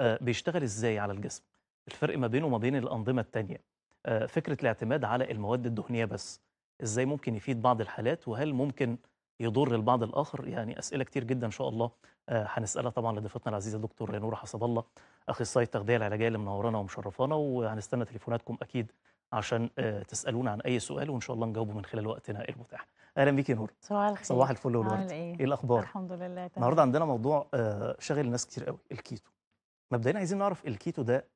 آه، بيشتغل ازاي على الجسم الفرق ما بينه وما بين الانظمه الثانيه آه، فكره الاعتماد على المواد الدهنيه بس ازاي ممكن يفيد بعض الحالات وهل ممكن يضر البعض الاخر يعني اسئله كتير جدا ان شاء الله آه، هنسالها طبعا لضيفتنا العزيزه الدكتور نور حسب الله اخصائي التغذيه العلاجيه اللي منورانا ومشرفانا وهنستنى تليفوناتكم اكيد عشان تسالونا عن اي سؤال وان شاء الله نجاوبه من خلال وقتنا المتاح اهلا بيكي نور صباح الخير صباح الفل والورد إيه؟, ايه الاخبار الحمد لله تمام النهارده عندنا موضوع شاغل ناس كتير قوي الكيتو مبدئيا عايزين نعرف الكيتو ده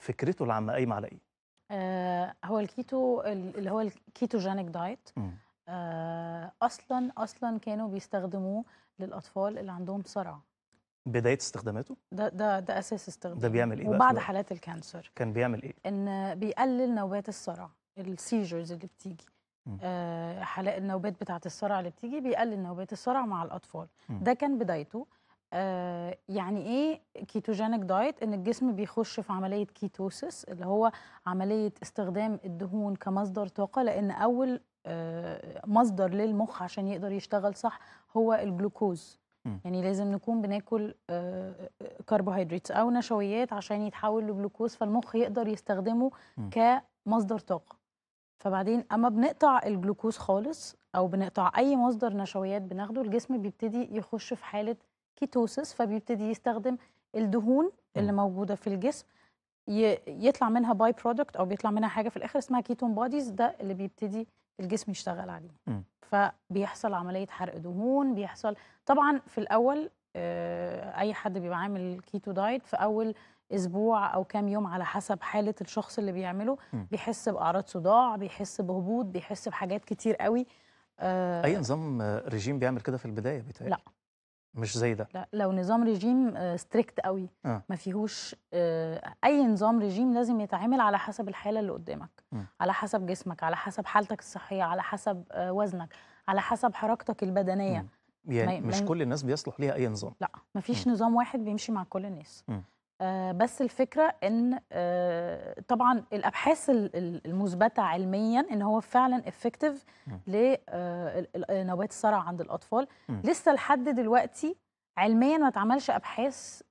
فكرته العامه قايمه على ايه؟ آه هو الكيتو اللي هو الكيتوجينيك دايت آه اصلا اصلا كانوا بيستخدموه للاطفال اللي عندهم صرع بدايه استخداماته ده ده ده اساس استخدامه ده بيعمل ايه وبعد بقى؟ حالات الكانسر كان بيعمل ايه ان بيقلل نوبات الصرع السيجرز اللي بتيجي آه حالات النوبات بتاعه الصرع اللي بتيجي بيقلل نوبات الصرع مع الاطفال م. ده كان بدايته آه، يعني ايه كيتوجينيك دايت ان الجسم بيخش في عمليه كيتوسيس اللي هو عمليه استخدام الدهون كمصدر طاقه لان اول آه، مصدر للمخ عشان يقدر يشتغل صح هو الجلوكوز يعني لازم نكون بناكل كربوهيدرات آه، او نشويات عشان يتحول لجلوكوز فالمخ يقدر يستخدمه كمصدر طاقه فبعدين اما بنقطع الجلوكوز خالص او بنقطع اي مصدر نشويات بناخده الجسم بيبتدي يخش في حاله كيتوسس فبيبتدي يستخدم الدهون اللي موجوده في الجسم يطلع منها باي برودكت او بيطلع منها حاجه في الاخر اسمها كيتون بوديز ده اللي بيبتدي الجسم يشتغل عليه فبيحصل عمليه حرق دهون بيحصل طبعا في الاول آه، اي حد بيبقى عامل كيتو دايت في اول اسبوع او كام يوم على حسب حاله الشخص اللي بيعمله بيحس باعراض صداع بيحس بهبوط بيحس بحاجات كتير قوي آه. اي نظام آه، رجيم بيعمل كده في البدايه بتاعي. لا مش زي ده لا لو نظام ريجيم ستريكت آه، قوي آه. ما فيهوش آه، اي نظام ريجيم لازم يتعامل على حسب الحاله اللي قدامك م. على حسب جسمك على حسب حالتك الصحيه على حسب آه، وزنك على حسب حركتك البدنيه م. يعني مش كل الناس بيصلح ليها اي نظام لا ما فيش نظام واحد بيمشي مع كل الناس م. آه، بس الفكره ان آه، طبعا الابحاث المثبته علميا ان هو فعلا افكتيف لنوبات آه، الصرع عند الاطفال لسه لحد دلوقتي علميا ما اتعملش ابحاث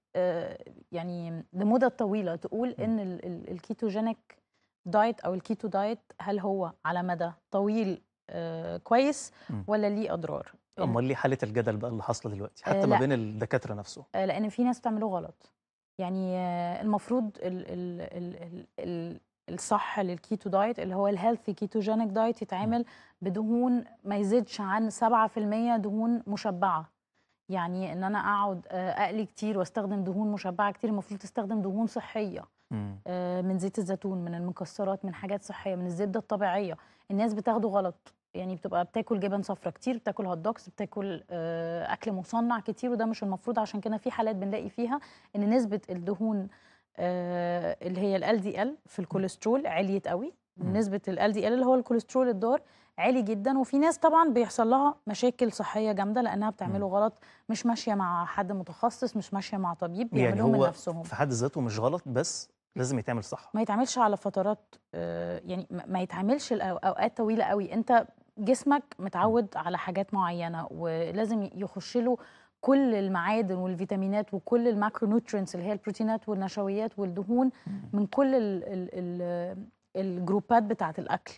يعني لمده طويله تقول ان الكيتوجينيك دايت او الكيتو دايت هل هو على مدى طويل كويس ولا ليه اضرار امال ليه حاله الجدل بقى اللي حاصله دلوقتي حتى ما بين الدكاتره نفسه لان في ناس بتعمله غلط يعني المفروض الـ الـ الـ الـ الصح للكيتو دايت اللي هو الهيلثي كيتوجينيك دايت يتعمل بدهون ما يزيدش عن 7% دهون مشبعه يعني ان انا اقعد آه، اقلي كتير واستخدم دهون مشبعه كتير المفروض تستخدم دهون صحيه آه، من زيت الزيتون من المكسرات من حاجات صحيه من الزبده الطبيعيه الناس بتاخده غلط يعني بتبقى بتاكل جبن صفرا كتير بتاكل هوت دوجز بتاكل آه، اكل مصنع كتير وده مش المفروض عشان كده في حالات بنلاقي فيها ان نسبه الدهون آه، اللي هي ال دي ال في الكوليسترول عليت قوي نسبه ال دي ال اللي هو الكوليسترول الضار عالي جدا وفي ناس طبعا بيحصل لها مشاكل صحيه جامده لانها بتعمله غلط مش ماشيه مع حد متخصص مش ماشيه مع طبيب يعني بيعملوه يعني هو من نفسهم في حد ذاته مش غلط بس لازم يتعمل صح ما يتعملش على فترات آه، يعني ما يتعملش اوقات طويله قوي انت جسمك متعود على حاجات معينه ولازم يخش له كل المعادن والفيتامينات وكل الماكرو نوترينتس اللي هي البروتينات والنشويات والدهون من كل ال ال ال الجروبات بتاعه الاكل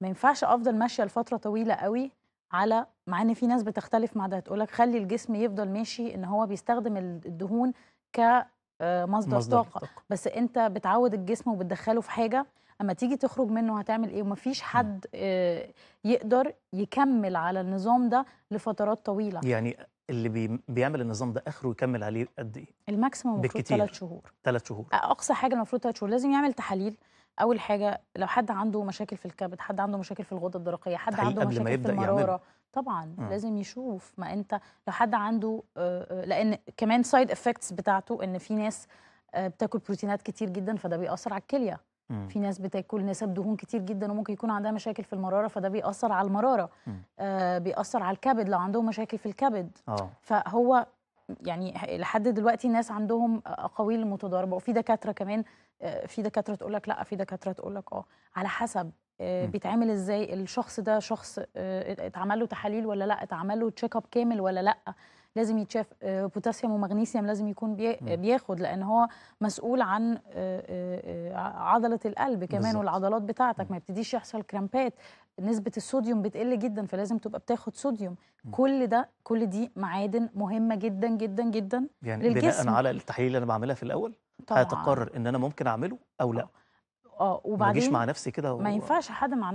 ما ينفعش افضل ماشيه لفتره طويله قوي على مع ان في ناس بتختلف مع ده تقولك خلي الجسم يفضل ماشي ان هو بيستخدم الدهون ك آه، مصدر, مصدر طاقه بس انت بتعود الجسم وبتدخله في حاجه اما تيجي تخرج منه هتعمل ايه ومفيش حد آه، يقدر يكمل على النظام ده لفترات طويله يعني اللي بي بيعمل النظام ده اخره يكمل عليه قد ايه الماكسيموم المفروض 3 شهور 3 شهور اقصى حاجه المفروض 3 شهور لازم يعمل تحاليل اول حاجه لو حد عنده مشاكل في الكبد حد عنده مشاكل في الغده الدرقيه حد عنده مشاكل في المراره يعمل. طبعا م. لازم يشوف ما انت لو حد عنده آه، آه، لان كمان سايد افكتس بتاعته ان في ناس بتاكل بروتينات كتير جدا فده بيأثر على الكليه في ناس بتاكل نسب دهون كتير جدا وممكن يكون عندها مشاكل في المراره فده بيأثر على المراره آه بيأثر على الكبد لو عندهم مشاكل في الكبد أوه. فهو يعني لحد دلوقتي ناس عندهم اقاويل متضاربه وفي دكاتره كمان آه، في دكاتره تقول لك لا في دكاتره تقول لك اه على حسب آه، بيتعمل ازاي الشخص ده شخص آه، اتعمل له تحاليل ولا لا اتعمل له تشيك اب كامل ولا لا لازم يتشاف بوتاسيوم آه، ومغنيسيوم لازم يكون بياخد لان هو مسؤول عن آه، آه، عضله القلب كمان بالزبط. والعضلات بتاعتك ما يبتديش يحصل كرامبات نسبه الصوديوم بتقل جدا فلازم تبقى بتاخد صوديوم كل ده كل دي معادن مهمه جدا جدا جدا يعني للجسم. بناء على التحليل اللي انا بعملها في الاول طبعا. هتقرر ان انا ممكن اعمله او لا اه وبعدين ما مع نفسي كده و... ما ينفعش حد مع نفسه